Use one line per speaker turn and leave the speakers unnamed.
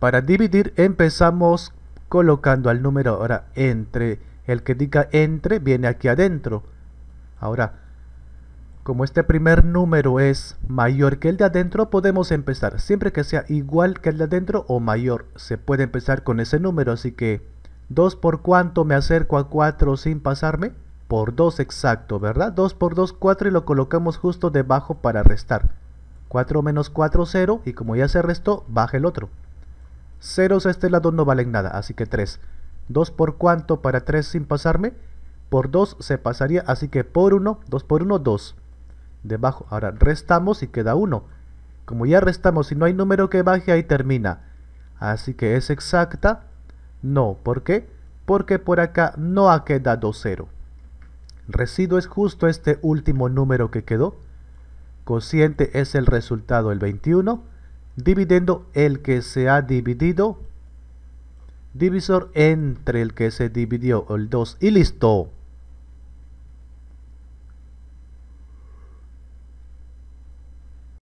Para dividir empezamos colocando al número ahora entre. El que diga entre viene aquí adentro. Ahora, como este primer número es mayor que el de adentro, podemos empezar. Siempre que sea igual que el de adentro o mayor, se puede empezar con ese número. Así que 2 por cuánto me acerco a 4 sin pasarme? Por 2 exacto, ¿verdad? 2 por 2, 4 y lo colocamos justo debajo para restar. 4 menos 4, 0 y como ya se restó, baja el otro. Ceros a este lado no valen nada, así que 3. 2 por cuánto para 3 sin pasarme. Por 2 se pasaría, así que por 1, 2 por 1, 2. Debajo, ahora restamos y queda 1. Como ya restamos, si no hay número que baje, ahí termina. Así que es exacta. No, ¿por qué? Porque por acá no ha quedado 0. Residuo es justo este último número que quedó. Cociente es el resultado, el 21. Dividiendo el que se ha dividido, divisor entre el que se dividió, el 2, y listo.